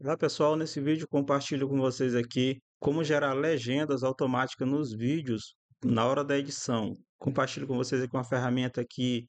Olá pessoal, nesse vídeo compartilho com vocês aqui como gerar legendas automáticas nos vídeos na hora da edição. Compartilho com vocês aqui uma ferramenta que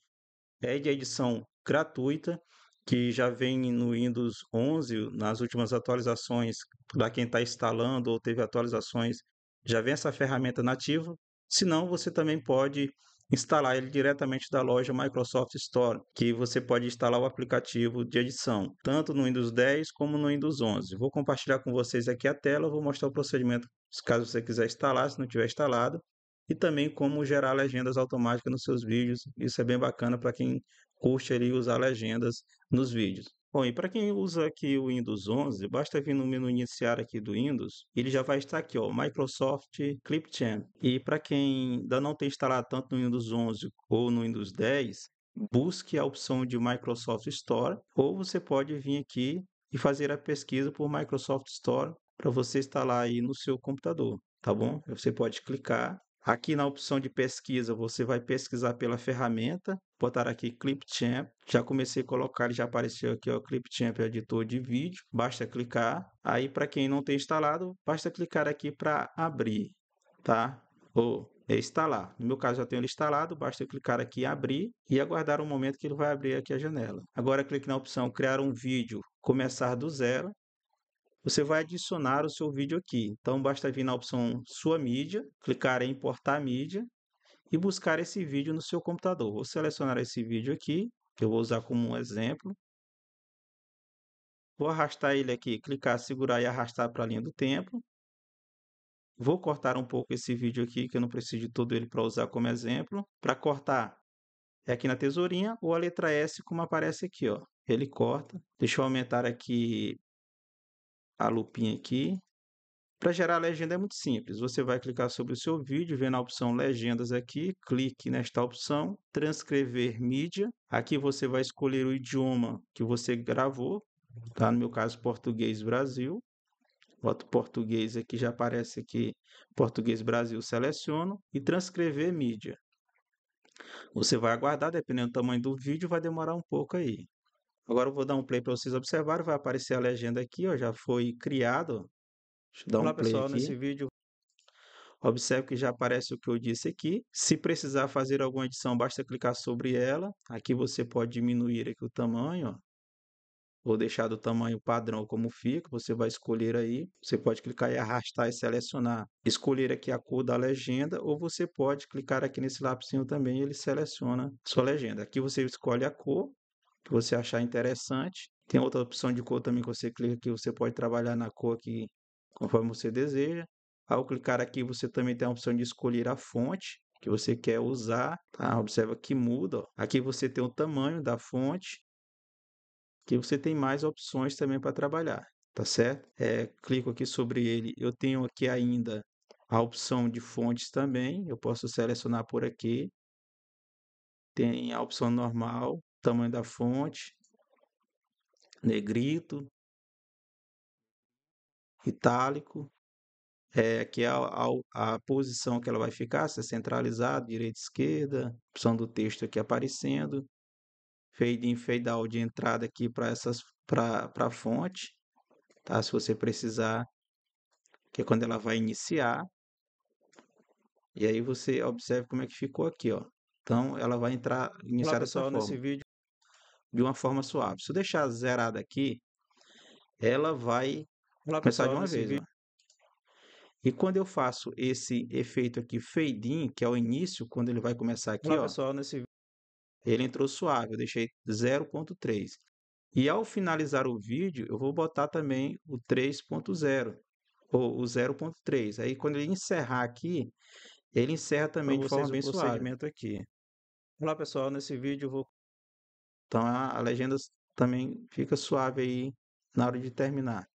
é de edição gratuita, que já vem no Windows 11, nas últimas atualizações, para quem está instalando ou teve atualizações, já vem essa ferramenta nativa. Se não, você também pode instalar ele diretamente da loja Microsoft Store, que você pode instalar o aplicativo de edição, tanto no Windows 10 como no Windows 11. Vou compartilhar com vocês aqui a tela, vou mostrar o procedimento caso você quiser instalar, se não tiver instalado, e também como gerar legendas automáticas nos seus vídeos. Isso é bem bacana para quem curte ali usar legendas nos vídeos. Bom, e para quem usa aqui o Windows 11, basta vir no menu iniciar aqui do Windows, ele já vai estar aqui, ó, Microsoft Clipchamp. E para quem ainda não tem instalado tanto no Windows 11 ou no Windows 10, busque a opção de Microsoft Store ou você pode vir aqui e fazer a pesquisa por Microsoft Store para você instalar aí no seu computador, tá bom? Você pode clicar Aqui na opção de pesquisa, você vai pesquisar pela ferramenta, botar aqui Clipchamp. Já comecei a colocar, já apareceu aqui é o Clipchamp editor de vídeo. Basta clicar. Aí para quem não tem instalado, basta clicar aqui para abrir, tá? Ou é instalar. No meu caso já tenho ele instalado, basta clicar aqui em abrir e aguardar o um momento que ele vai abrir aqui a janela. Agora clique na opção criar um vídeo, começar do zero você vai adicionar o seu vídeo aqui. Então basta vir na opção Sua mídia, clicar em Importar mídia e buscar esse vídeo no seu computador. Vou selecionar esse vídeo aqui, que eu vou usar como um exemplo. Vou arrastar ele aqui, clicar, segurar e arrastar para a linha do tempo. Vou cortar um pouco esse vídeo aqui, que eu não preciso de todo ele para usar como exemplo. Para cortar, é aqui na tesourinha ou a letra S, como aparece aqui. Ó. Ele corta. Deixa eu aumentar aqui a lupinha aqui. Para gerar a legenda é muito simples. Você vai clicar sobre o seu vídeo, vem na opção Legendas aqui, clique nesta opção, transcrever mídia. Aqui você vai escolher o idioma que você gravou, tá? No meu caso, português Brasil. Boto português aqui, já aparece aqui português Brasil, seleciono e transcrever mídia. Você vai aguardar, dependendo do tamanho do vídeo, vai demorar um pouco aí. Agora eu vou dar um play para vocês observarem, vai aparecer a legenda aqui, ó, já foi criado. Deixa eu dar Olá, um play pessoal, aqui. nesse vídeo Observe que já aparece o que eu disse aqui. Se precisar fazer alguma edição, basta clicar sobre ela. Aqui você pode diminuir aqui o tamanho, ó. deixar do tamanho padrão como fica, você vai escolher aí. Você pode clicar e arrastar e selecionar. Escolher aqui a cor da legenda, ou você pode clicar aqui nesse lápisinho também e ele seleciona sua legenda. Aqui você escolhe a cor, que você achar interessante. Tem outra opção de cor também que você clica aqui, você pode trabalhar na cor aqui conforme você deseja. Ao clicar aqui, você também tem a opção de escolher a fonte que você quer usar, tá? Observa que muda. Ó. Aqui você tem o tamanho da fonte, que você tem mais opções também para trabalhar, tá certo? É, clico aqui sobre ele. Eu tenho aqui ainda a opção de fontes também, eu posso selecionar por aqui. Tem a opção normal, tamanho da fonte, negrito, itálico, é, aqui é a, a, a, posição que ela vai ficar, se é centralizado, direita, esquerda, opção do texto aqui aparecendo, fade in, fade out de entrada aqui para essas para a fonte, tá? Se você precisar, que é quando ela vai iniciar. E aí você observe como é que ficou aqui, ó. Então ela vai entrar iniciar só nesse vídeo de uma forma suave. Se eu deixar zerada aqui, ela vai Olá, começar pessoal, de uma vez. Né? E quando eu faço esse efeito aqui fade in, que é o início, quando ele vai começar aqui, Olá, ó, pessoal, nesse... ele entrou suave, eu deixei 0.3. E ao finalizar o vídeo, eu vou botar também o 3.0 ou o 0.3. Aí quando ele encerrar aqui, ele encerra também então, de forma bem suave. aqui. Olá pessoal, nesse vídeo eu vou então a, a legenda também fica suave aí na hora de terminar.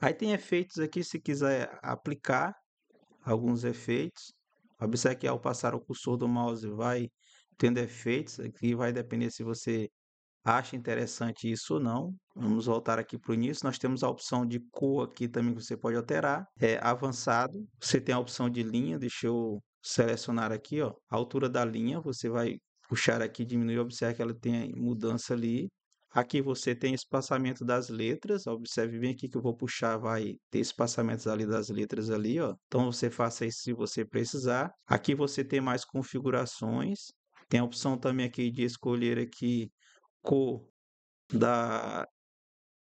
Aí tem efeitos aqui, se quiser aplicar alguns efeitos. Observe que ao passar o cursor do mouse vai tendo efeitos. Aqui vai depender se você acha interessante isso ou não. Vamos voltar aqui para o início. Nós temos a opção de cor aqui também que você pode alterar. É avançado. Você tem a opção de linha. Deixa eu selecionar aqui, ó, a altura da linha. Você vai puxar aqui, diminuir, observe que ela tem mudança ali. Aqui você tem espaçamento das letras, observe bem aqui que eu vou puxar, vai ter espaçamentos ali das letras ali, ó. Então você faça isso se você precisar. Aqui você tem mais configurações, tem a opção também aqui de escolher aqui cor da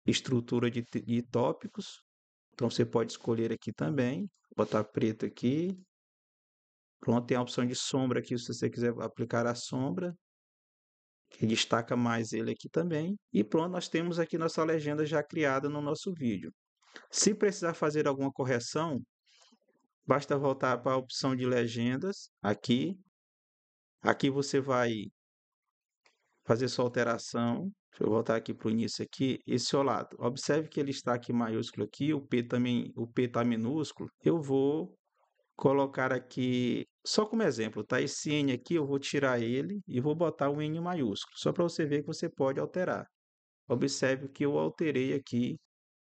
estrutura de, de tópicos. Então você pode escolher aqui também, botar preto aqui, Pronto, tem a opção de sombra aqui, se você quiser aplicar a sombra, que destaca mais ele aqui também. E pronto, nós temos aqui nossa legenda já criada no nosso vídeo. Se precisar fazer alguma correção, basta voltar para a opção de legendas, aqui. Aqui você vai fazer sua alteração. Deixa eu voltar aqui para o início aqui, esse lado. Observe que ele está aqui maiúsculo aqui, o P também, o P está minúsculo. Eu vou colocar aqui, só como exemplo, tá? Esse N aqui eu vou tirar ele e vou botar um N maiúsculo, só para você ver que você pode alterar. Observe que eu alterei aqui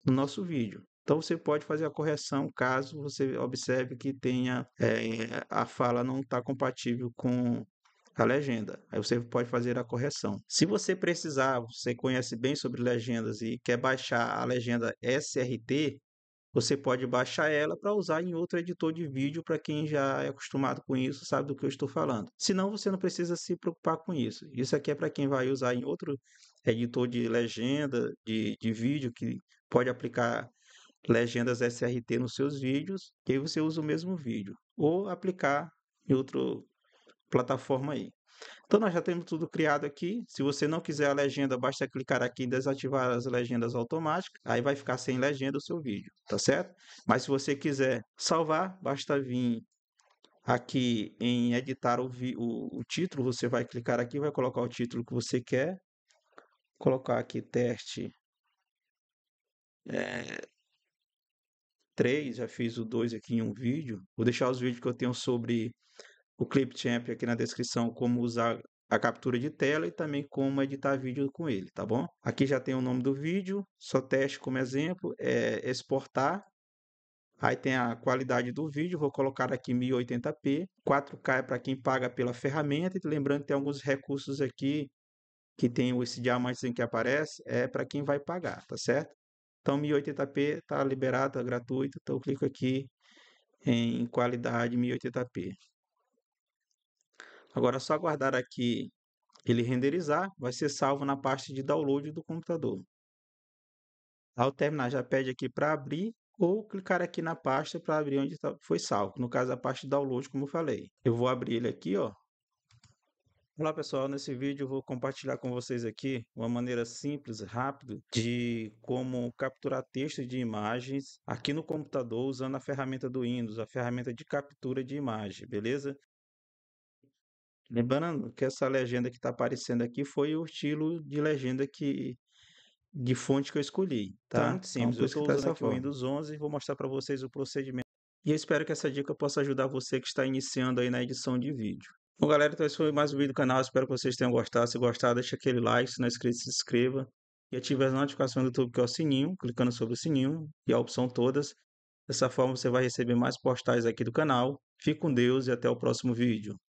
no nosso vídeo. Então você pode fazer a correção caso você observe que tenha é, a fala não está compatível com a legenda. Aí você pode fazer a correção. Se você precisar, você conhece bem sobre legendas e quer baixar a legenda SRT, você pode baixar ela para usar em outro editor de vídeo para quem já é acostumado com isso, sabe do que eu estou falando. Senão você não precisa se preocupar com isso. Isso aqui é para quem vai usar em outro editor de legenda, de, de vídeo, que pode aplicar legendas SRT nos seus vídeos, que aí você usa o mesmo vídeo, ou aplicar em outra plataforma aí. Então nós já temos tudo criado aqui. Se você não quiser a legenda, basta clicar aqui em desativar as legendas automáticas, aí vai ficar sem legenda o seu vídeo, tá certo? Mas se você quiser salvar, basta vir aqui em editar o, o, o título, você vai clicar aqui, vai colocar o título que você quer, colocar aqui teste é, eh, 3, já fiz o 2 aqui em um vídeo, vou deixar os vídeos que eu tenho sobre o Clipchamp aqui na descrição como usar a captura de tela e também como editar vídeo com ele, tá bom? Aqui já tem o nome do vídeo, só teste como exemplo, é exportar. Aí tem a qualidade do vídeo, vou colocar aqui 1080p, 4K é para quem paga pela ferramenta, e lembrando que tem alguns recursos aqui que tem esse diamante que aparece, é para quem vai pagar, tá certo? Então 1080p está liberado, tá gratuito, então eu clico aqui em qualidade 1080p. Agora é só aguardar aqui ele renderizar, vai ser salvo na pasta de download do computador. Ao terminar, já pede aqui para abrir ou clicar aqui na pasta para abrir onde tá, foi salvo. No caso, a pasta de download, como eu falei. Eu vou abrir ele aqui, ó. Olá pessoal, nesse vídeo eu vou compartilhar com vocês aqui uma maneira simples, rápida, de como capturar texto de imagens aqui no computador usando a ferramenta do Windows, a ferramenta de captura de imagem, beleza? Lembrando que essa legenda que está aparecendo aqui foi o estilo de legenda que de fonte que eu escolhi, tá? tá muito então, simples. Então, eu estou tá usando aqui forma. o Windows 11 e vou mostrar para vocês o procedimento. E eu espero que essa dica possa ajudar você que está iniciando aí na edição de vídeo. Bom, galera, então esse foi mais um vídeo do canal. Espero que vocês tenham gostado. Se gostar, deixa aquele like. Se não é inscrito, se inscreva. E ative as notificações do YouTube, que é o sininho, clicando sobre o sininho e a opção todas. Dessa forma, você vai receber mais postais aqui do canal. Fique com Deus e até o próximo vídeo.